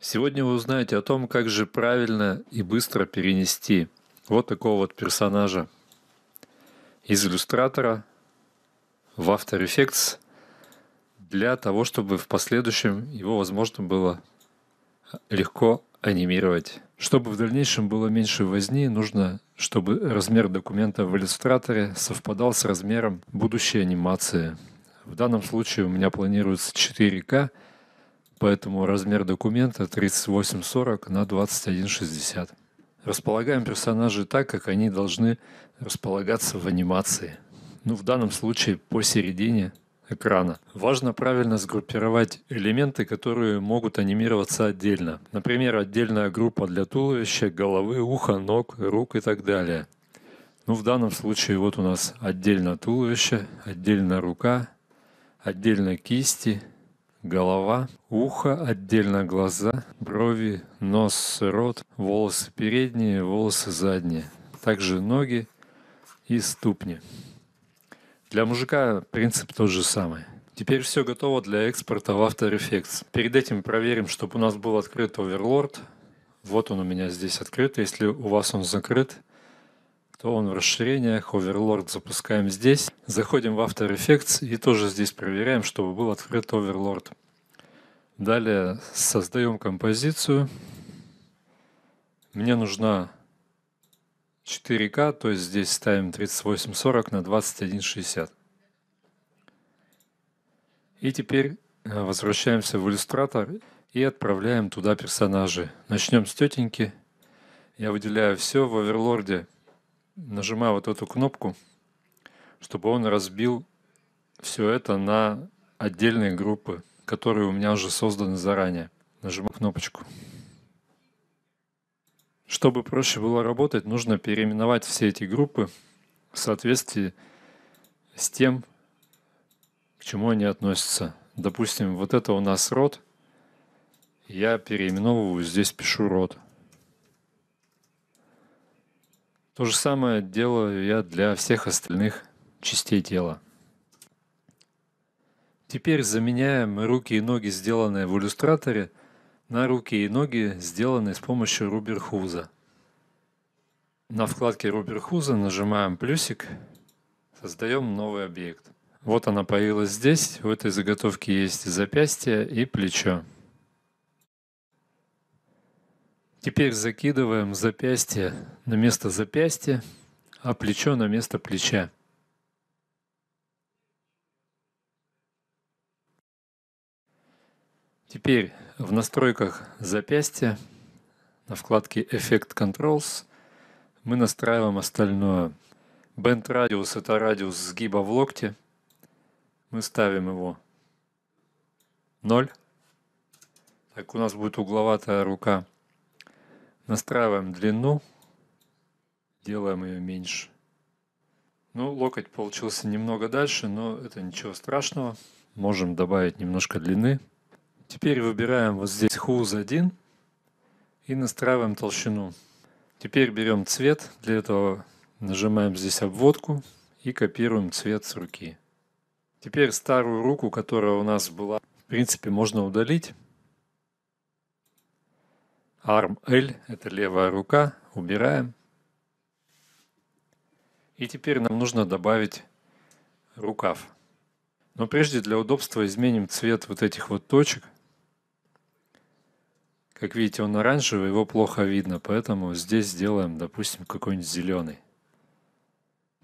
Сегодня вы узнаете о том, как же правильно и быстро перенести вот такого вот персонажа из иллюстратора в After Effects для того, чтобы в последующем его возможно было легко анимировать. Чтобы в дальнейшем было меньше возни, нужно, чтобы размер документа в иллюстраторе совпадал с размером будущей анимации. В данном случае у меня планируется 4К, поэтому размер документа 3840 на 2160. Располагаем персонажи так, как они должны располагаться в анимации. Ну, в данном случае посередине экрана. Важно правильно сгруппировать элементы, которые могут анимироваться отдельно. Например, отдельная группа для туловища, головы, уха, ног, рук и так далее. Ну, в данном случае вот у нас отдельно туловище, отдельно рука, отдельно кисти, голова, ухо, отдельно глаза, брови, нос, рот, волосы передние, волосы задние. Также ноги и ступни. Для мужика принцип тот же самый. Теперь все готово для экспорта в After Effects. Перед этим проверим, чтобы у нас был открыт Overlord. Вот он у меня здесь открыт. Если у вас он закрыт, то он в расширениях. Overlord запускаем здесь. Заходим в After Effects и тоже здесь проверяем, чтобы был открыт Overlord. Далее создаем композицию. Мне нужна 4К, то есть здесь ставим 3840 на 2160. И теперь э, возвращаемся в иллюстратор и отправляем туда персонажи. Начнем с тетеньки. Я выделяю все в оверлорде, нажимаю вот эту кнопку, чтобы он разбил все это на отдельные группы, которые у меня уже созданы заранее. Нажимаю кнопочку. Чтобы проще было работать, нужно переименовать все эти группы в соответствии с тем, к чему они относятся. Допустим, вот это у нас род. Я переименовываю, здесь пишу род. То же самое делаю я для всех остальных частей тела. Теперь заменяем руки и ноги, сделанные в иллюстраторе – на руки и ноги сделаны с помощью Руберхуза. На вкладке Руберхуза нажимаем плюсик, создаем новый объект. Вот она появилась здесь, в этой заготовке есть запястье и плечо. Теперь закидываем запястье на место запястья, а плечо на место плеча. Теперь в настройках запястья на вкладке Effect Controls мы настраиваем остальное. Band Radius – это радиус сгиба в локте. Мы ставим его 0. Так у нас будет угловатая рука. Настраиваем длину, делаем ее меньше. Ну, локоть получился немного дальше, но это ничего страшного. Можем добавить немножко длины. Теперь выбираем вот здесь хуз 1 и настраиваем толщину. Теперь берем цвет. Для этого нажимаем здесь обводку и копируем цвет с руки. Теперь старую руку, которая у нас была, в принципе, можно удалить. Arm L – это левая рука. Убираем. И теперь нам нужно добавить рукав. Но прежде для удобства изменим цвет вот этих вот точек – как видите, он оранжевый, его плохо видно, поэтому здесь сделаем, допустим, какой-нибудь зеленый.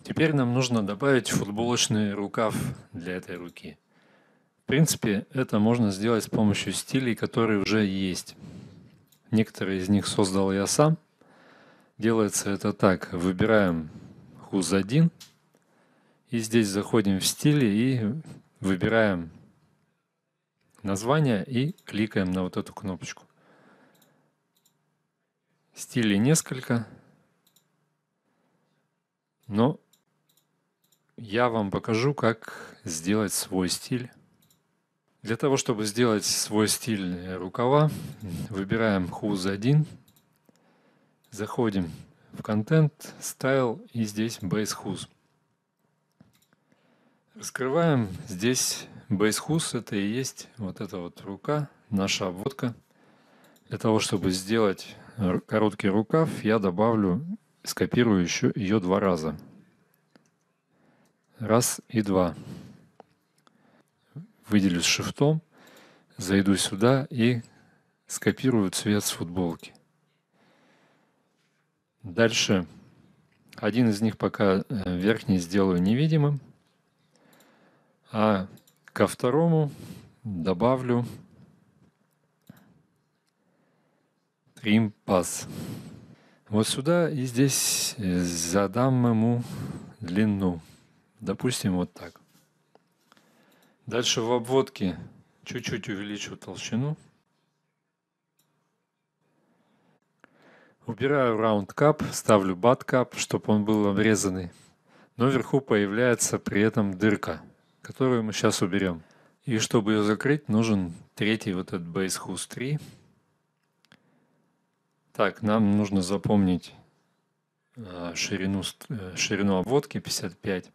Теперь нам нужно добавить футболочный рукав для этой руки. В принципе, это можно сделать с помощью стилей, которые уже есть. Некоторые из них создал я сам. Делается это так. Выбираем хуз 1. И здесь заходим в стили и выбираем название и кликаем на вот эту кнопочку. Стилей несколько. Но я вам покажу, как сделать свой стиль. Для того, чтобы сделать свой стиль э, рукава, выбираем Who's 1, заходим в контент, стайл и здесь Base Who's. Раскрываем здесь Base Who's, это и есть вот эта вот рука, наша обводка. Для того, чтобы сделать короткий рукав, я добавлю, скопирую еще ее два раза. Раз и два. Выделю с шифтом, зайду сюда и скопирую цвет с футболки. Дальше один из них пока э, верхний сделаю невидимым, а ко второму добавлю Stream Pass. Вот сюда и здесь э, задам ему длину. Допустим, вот так. Дальше в обводке чуть-чуть увеличу толщину. Убираю раунд кап, ставлю бат кап, чтобы он был обрезанный. Но вверху появляется при этом дырка, которую мы сейчас уберем. И чтобы ее закрыть, нужен третий вот этот base host 3. Так, нам нужно запомнить э, ширину, э, ширину обводки 55.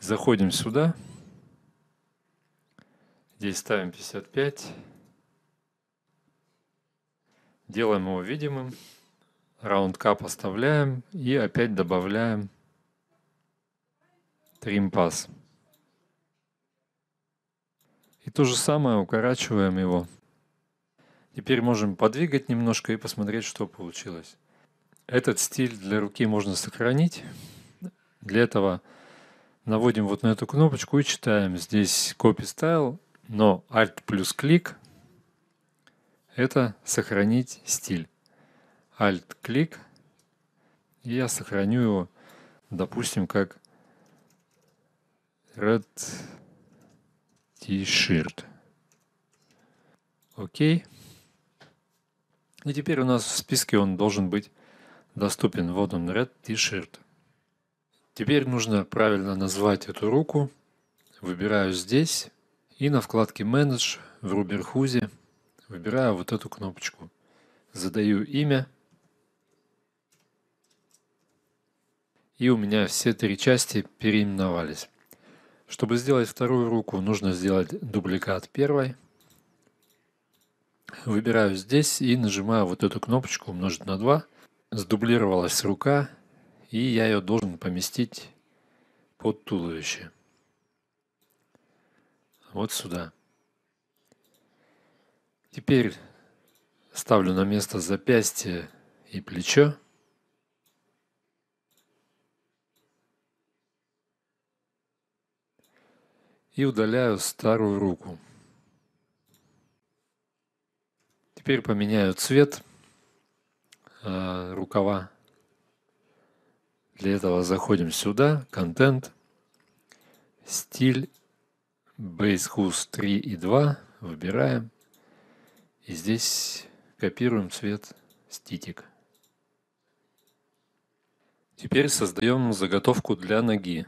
Заходим сюда. Здесь ставим 55. Делаем его видимым. Раундкап оставляем и опять добавляем тримпас. И то же самое укорачиваем его. Теперь можем подвигать немножко и посмотреть, что получилось. Этот стиль для руки можно сохранить. Для этого наводим вот на эту кнопочку и читаем. Здесь Copy Style, но Alt плюс клик – это сохранить стиль. Alt клик, и я сохраню его, допустим, как Red T-shirt. Окей. Okay. И ну, теперь у нас в списке он должен быть доступен. Вот он, Red T-Shirt. Теперь нужно правильно назвать эту руку. Выбираю здесь и на вкладке Manage в Руберхузе выбираю вот эту кнопочку. Задаю имя. И у меня все три части переименовались. Чтобы сделать вторую руку, нужно сделать дубликат первой – Выбираю здесь и нажимаю вот эту кнопочку умножить на 2. Сдублировалась рука, и я ее должен поместить под туловище. Вот сюда. Теперь ставлю на место запястье и плечо. И удаляю старую руку. Теперь поменяю цвет э, рукава. Для этого заходим сюда, контент, стиль, base 3 и 2, выбираем. И здесь копируем цвет ститик. Теперь создаем заготовку для ноги.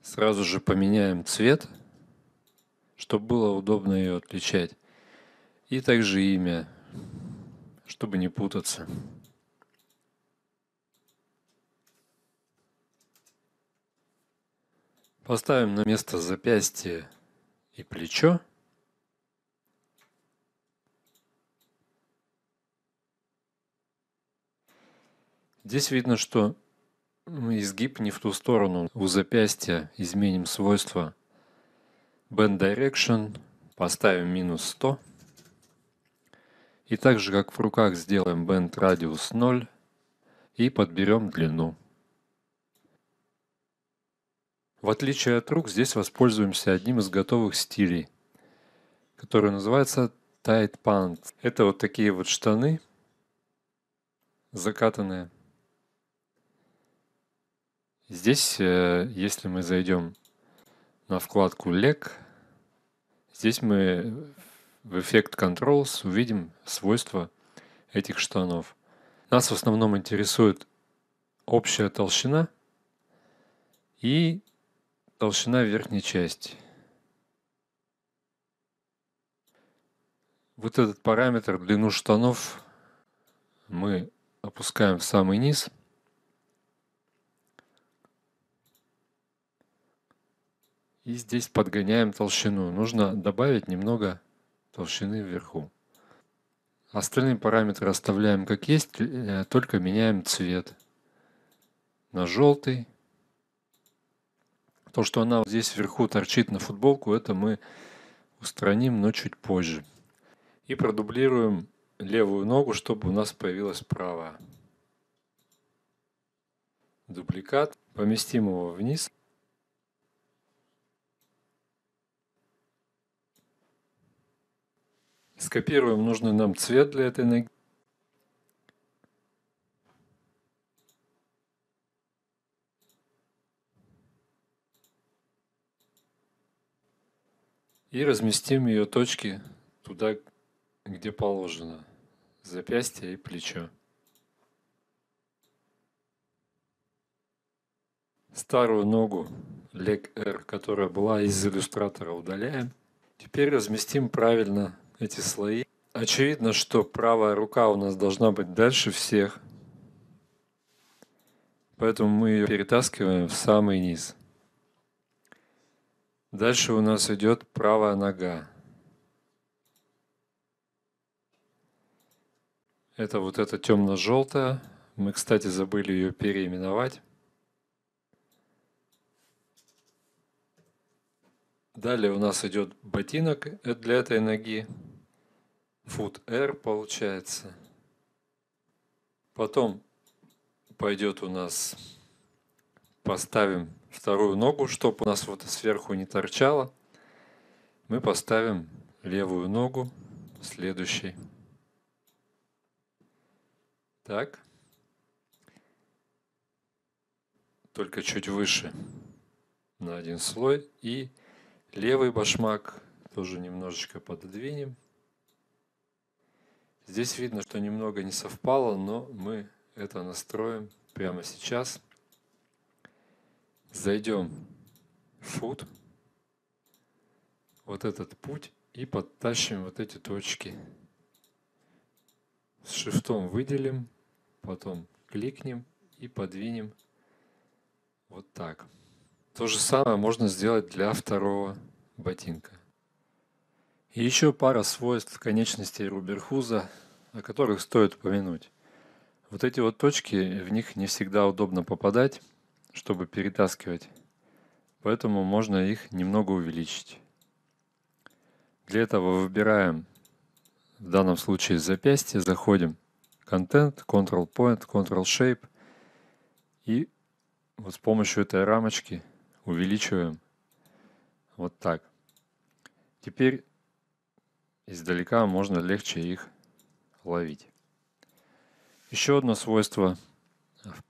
Сразу же поменяем цвет чтобы было удобно ее отличать. И также имя, чтобы не путаться. Поставим на место запястье и плечо. Здесь видно, что изгиб не в ту сторону. У запястья изменим свойства – Band Direction поставим минус 100. И так же, как в руках, сделаем Band Radius 0 и подберем длину. В отличие от рук, здесь воспользуемся одним из готовых стилей, который называется Tight Pants. Это вот такие вот штаны, закатанные. Здесь, э, если мы зайдем на вкладку LEG. Здесь мы в эффект Controls увидим свойства этих штанов. Нас в основном интересует общая толщина и толщина верхней части. Вот этот параметр длину штанов мы опускаем в самый низ – И здесь подгоняем толщину. Нужно добавить немного толщины вверху. Остальные параметры оставляем как есть, э, только меняем цвет на желтый. То, что она здесь вверху торчит на футболку, это мы устраним, но чуть позже. И продублируем левую ногу, чтобы у нас появилась правая. Дубликат. Поместим его вниз. Скопируем нужный нам цвет для этой ноги. И разместим ее точки туда, где положено. Запястье и плечо. Старую ногу leg R, которая была из иллюстратора, удаляем. Теперь разместим правильно эти слои. Очевидно, что правая рука у нас должна быть дальше всех. Поэтому мы ее перетаскиваем в самый низ. Дальше у нас идет правая нога. Это вот эта темно-желтая. Мы, кстати, забыли ее переименовать. Далее у нас идет ботинок для этой ноги фут r получается. Потом пойдет у нас, поставим вторую ногу, чтобы у нас вот сверху не торчало. Мы поставим левую ногу следующей. Так. Только чуть выше на один слой. И левый башмак тоже немножечко пододвинем. Здесь видно, что немного не совпало, но мы это настроим прямо сейчас. Зайдем в Food, вот этот путь и подтащим вот эти точки. С шифтом выделим, потом кликнем и подвинем вот так. То же самое можно сделать для второго ботинка еще пара свойств конечностей Руберхуза, о которых стоит упомянуть. Вот эти вот точки, в них не всегда удобно попадать, чтобы перетаскивать, поэтому можно их немного увеличить. Для этого выбираем в данном случае запястье, заходим Content, Control Point, Control Shape и вот с помощью этой рамочки увеличиваем вот так. Теперь Издалека можно легче их ловить. Еще одно свойство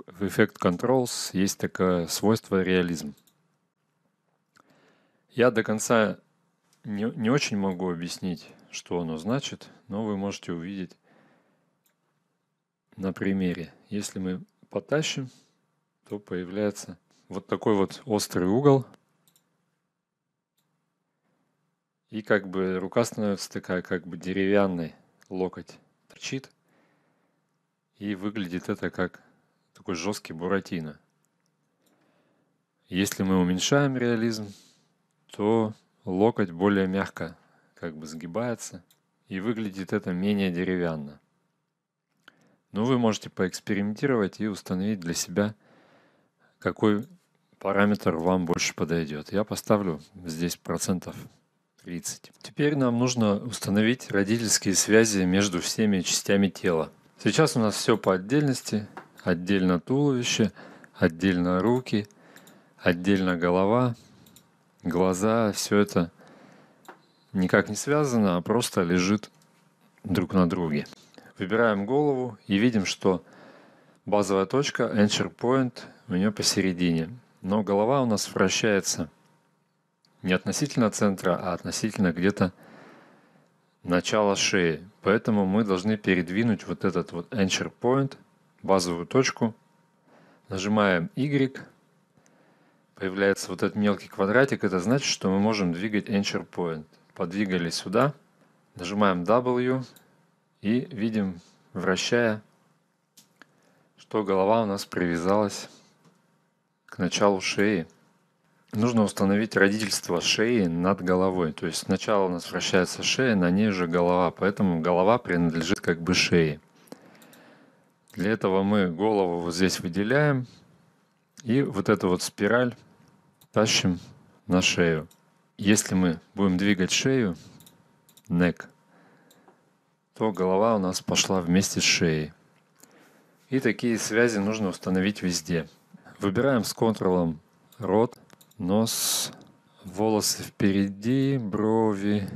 в Effect Controls есть такое свойство реализм. Я до конца не, не очень могу объяснить, что оно значит, но вы можете увидеть на примере. Если мы потащим, то появляется вот такой вот острый угол – И как бы рука становится такая, как бы деревянной, локоть торчит. И выглядит это как такой жесткий буратино. Если мы уменьшаем реализм, то локоть более мягко как бы сгибается, и выглядит это менее деревянно. Но вы можете поэкспериментировать и установить для себя, какой параметр вам больше подойдет. Я поставлю здесь процентов 30. Теперь нам нужно установить родительские связи между всеми частями тела. Сейчас у нас все по отдельности. Отдельно туловище, отдельно руки, отдельно голова, глаза. Все это никак не связано, а просто лежит друг на друге. Выбираем голову и видим, что базовая точка, anchor point, у нее посередине. Но голова у нас вращается – не относительно центра, а относительно где-то начала шеи. Поэтому мы должны передвинуть вот этот вот anchor point, базовую точку. Нажимаем Y, появляется вот этот мелкий квадратик. Это значит, что мы можем двигать anchor point. Подвигали сюда, нажимаем W и видим, вращая, что голова у нас привязалась к началу шеи. Нужно установить родительство шеи над головой. То есть сначала у нас вращается шея, на ней же голова, поэтому голова принадлежит как бы шее. Для этого мы голову вот здесь выделяем и вот эту вот спираль тащим на шею. Если мы будем двигать шею, neck, то голова у нас пошла вместе с шеей. И такие связи нужно установить везде. Выбираем с контролом рот, нос, волосы впереди, брови,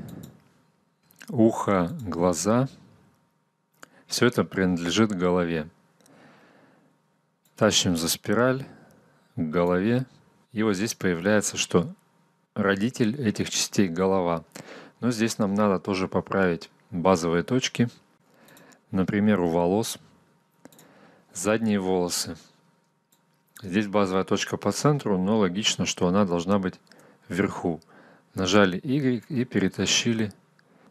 ухо, глаза. Все это принадлежит голове. Тащим за спираль к голове. И вот здесь появляется, что родитель этих частей голова. Но здесь нам надо тоже поправить базовые точки. Например, у волос. Задние волосы – Здесь базовая точка по центру, но логично, что она должна быть вверху. Нажали Y и перетащили.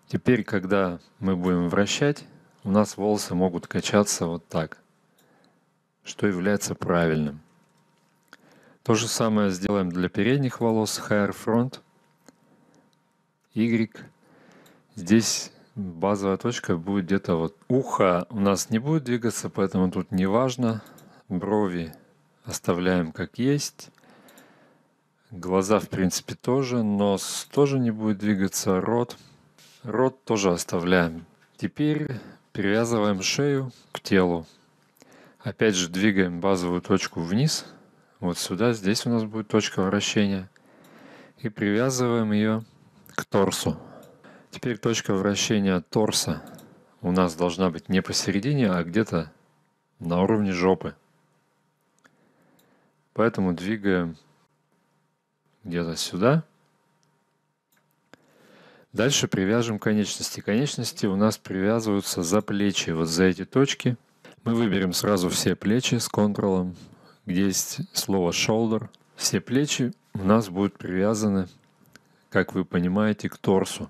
Теперь, когда мы будем вращать, у нас волосы могут качаться вот так, что является правильным. То же самое сделаем для передних волос Higher Front, Y. Здесь базовая точка будет где-то вот. Ухо у нас не будет двигаться, поэтому тут не важно. Брови оставляем как есть. Глаза, в принципе, тоже. Нос тоже не будет двигаться. Рот. Рот тоже оставляем. Теперь привязываем шею к телу. Опять же двигаем базовую точку вниз. Вот сюда. Здесь у нас будет точка вращения. И привязываем ее к торсу. Теперь точка вращения торса у нас должна быть не посередине, а где-то на уровне жопы. Поэтому двигаем где-то сюда. Дальше привяжем конечности. Конечности у нас привязываются за плечи, вот за эти точки. Мы выберем сразу все плечи с контролом, где есть слово shoulder. Все плечи у нас будут привязаны, как вы понимаете, к торсу.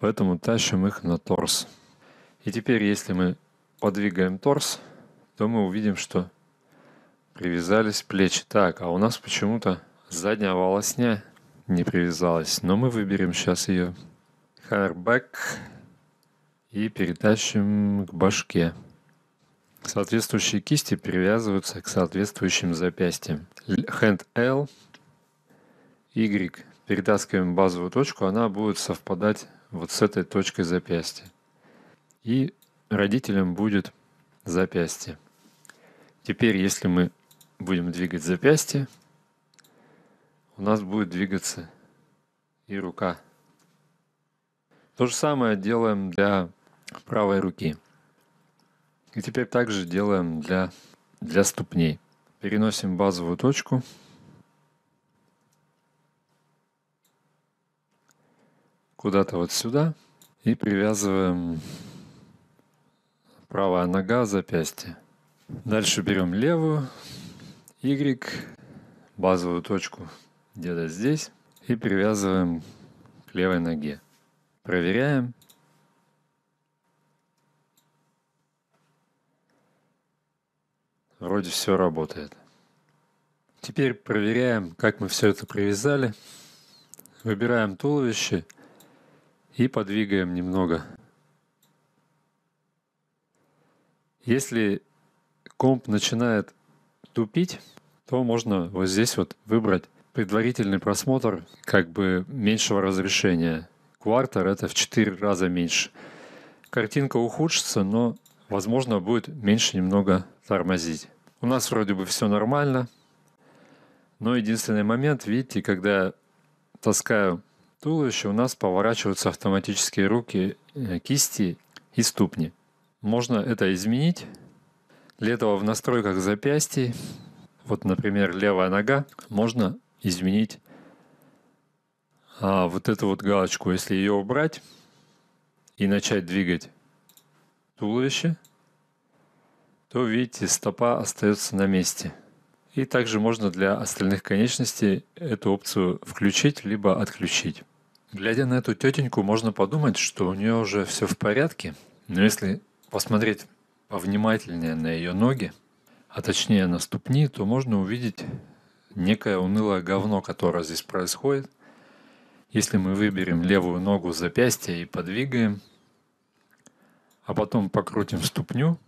Поэтому тащим их на торс. И теперь, если мы подвигаем торс, то мы увидим, что Привязались плечи. Так, а у нас почему-то задняя волосня не привязалась. Но мы выберем сейчас ее. Хаммербэк. И перетащим к башке. Соответствующие кисти привязываются к соответствующим запястьям. Hand L, Y. Перетаскиваем базовую точку, она будет совпадать вот с этой точкой запястья. И родителям будет запястье. Теперь, если мы будем двигать запястье, у нас будет двигаться и рука. То же самое делаем для правой руки. И теперь также делаем для, для ступней. Переносим базовую точку. Куда-то вот сюда. И привязываем правая нога запястье. Дальше берем левую, Y, базовую точку где-то здесь, и привязываем к левой ноге. Проверяем. Вроде все работает. Теперь проверяем, как мы все это привязали. Выбираем туловище и подвигаем немного. Если комп начинает тупить, то можно вот здесь вот выбрать предварительный просмотр как бы меньшего разрешения. Квартер это в 4 раза меньше. Картинка ухудшится, но, возможно, будет меньше немного тормозить. У нас вроде бы все нормально, но единственный момент, видите, когда я таскаю туловище, у нас поворачиваются автоматические руки, э, кисти и ступни. Можно это изменить, для в настройках запястья, вот, например, левая нога, можно изменить а, вот эту вот галочку. Если ее убрать и начать двигать туловище, то, видите, стопа остается на месте. И также можно для остальных конечностей эту опцию включить, либо отключить. Глядя на эту тетеньку, можно подумать, что у нее уже все в порядке. Но если посмотреть повнимательнее на ее ноги, а точнее на ступни, то можно увидеть некое унылое говно, которое здесь происходит. Если мы выберем левую ногу запястья и подвигаем, а потом покрутим ступню,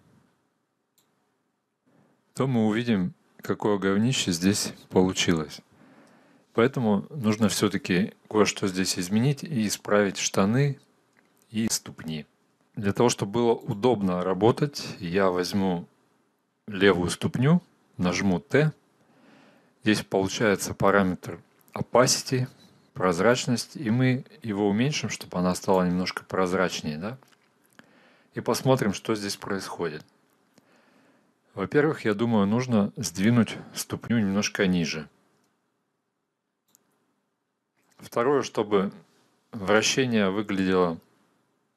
то мы увидим, какое говнище здесь получилось. Поэтому нужно все-таки кое-что здесь изменить и исправить штаны и ступни. Для того, чтобы было удобно работать, я возьму левую ступню, нажму Т. Здесь получается параметр opacity, прозрачность, и мы его уменьшим, чтобы она стала немножко прозрачнее. Да? И посмотрим, что здесь происходит. Во-первых, я думаю, нужно сдвинуть ступню немножко ниже. Второе, чтобы вращение выглядело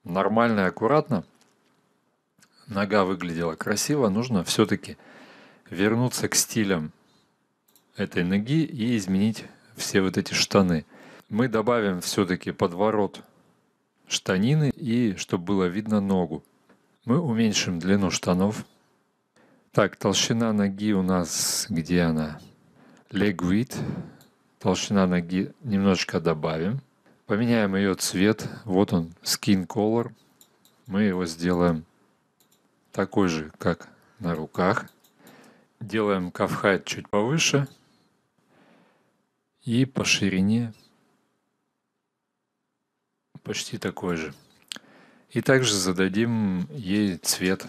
нормально и аккуратно, нога выглядела красиво, нужно все-таки вернуться к стилям этой ноги и изменить все вот эти штаны. Мы добавим все-таки подворот штанины и чтобы было видно ногу. Мы уменьшим длину штанов. Так, толщина ноги у нас, где она? Leg width. Толщина ноги немножечко добавим. Поменяем ее цвет. Вот он, Skin Color. Мы его сделаем такой же, как на руках. Делаем кавхайт чуть повыше. И по ширине почти такой же. И также зададим ей цвет.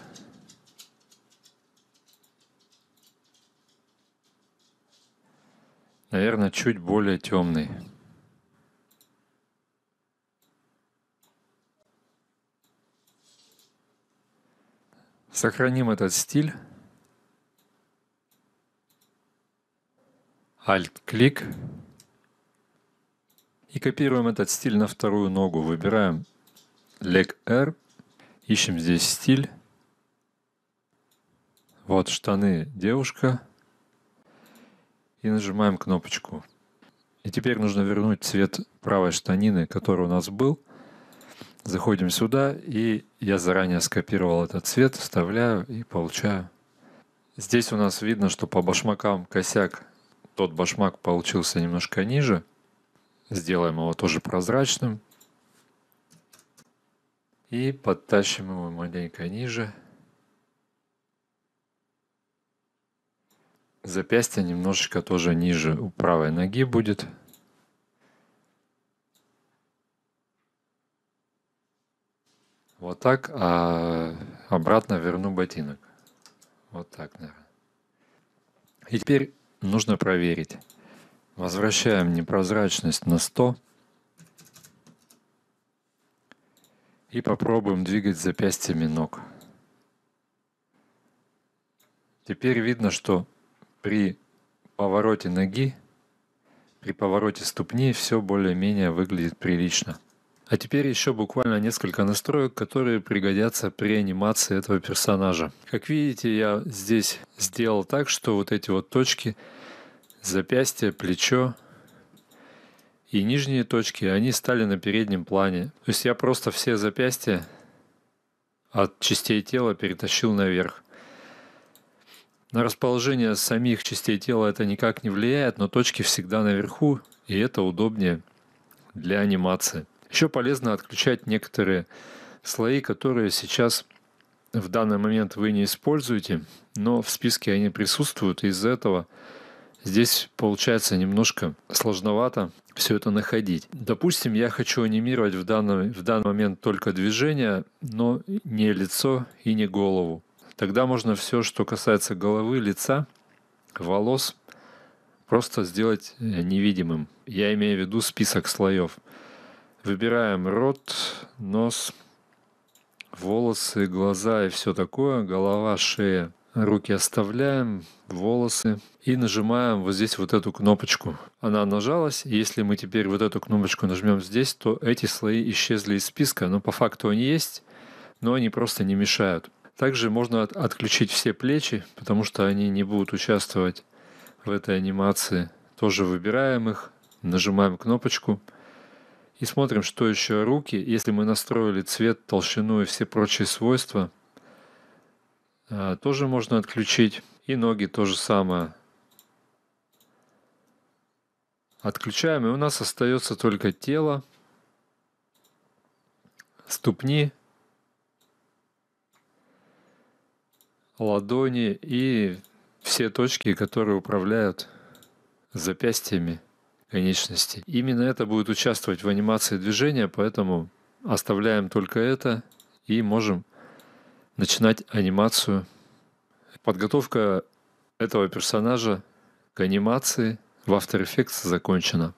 Наверное, чуть более темный. Сохраним этот стиль. Alt-клик. И копируем этот стиль на вторую ногу. Выбираем leg R. Ищем здесь стиль. Вот штаны девушка. И нажимаем кнопочку. И теперь нужно вернуть цвет правой штанины, который у нас был – Заходим сюда, и я заранее скопировал этот цвет, вставляю и получаю. Здесь у нас видно, что по башмакам косяк, тот башмак получился немножко ниже. Сделаем его тоже прозрачным. И подтащим его маленько ниже. Запястье немножечко тоже ниже у правой ноги будет. Вот так, а обратно верну ботинок. Вот так, наверное. И теперь нужно проверить. Возвращаем непрозрачность на 100. И попробуем двигать запястьями ног. Теперь видно, что при повороте ноги, при повороте ступни все более-менее выглядит прилично. А теперь еще буквально несколько настроек, которые пригодятся при анимации этого персонажа. Как видите, я здесь сделал так, что вот эти вот точки, запястье, плечо и нижние точки, они стали на переднем плане. То есть я просто все запястья от частей тела перетащил наверх. На расположение самих частей тела это никак не влияет, но точки всегда наверху, и это удобнее для анимации. Еще полезно отключать некоторые слои, которые сейчас в данный момент вы не используете, но в списке они присутствуют, из-за этого здесь получается немножко сложновато все это находить. Допустим, я хочу анимировать в данный, в данный момент только движение, но не лицо и не голову. Тогда можно все, что касается головы, лица, волос, просто сделать э, невидимым. Я имею в виду список слоев. Выбираем рот, нос, волосы, глаза и все такое, голова, шея. Руки оставляем, волосы и нажимаем вот здесь вот эту кнопочку. Она нажалась, если мы теперь вот эту кнопочку нажмем здесь, то эти слои исчезли из списка, но по факту они есть, но они просто не мешают. Также можно от отключить все плечи, потому что они не будут участвовать в этой анимации. Тоже выбираем их, нажимаем кнопочку – и смотрим, что еще руки. Если мы настроили цвет, толщину и все прочие свойства, э, тоже можно отключить. И ноги то же самое. Отключаем, и у нас остается только тело, ступни, ладони и все точки, которые управляют запястьями конечности. Именно это будет участвовать в анимации движения, поэтому оставляем только это и можем начинать анимацию. Подготовка этого персонажа к анимации в After Effects закончена.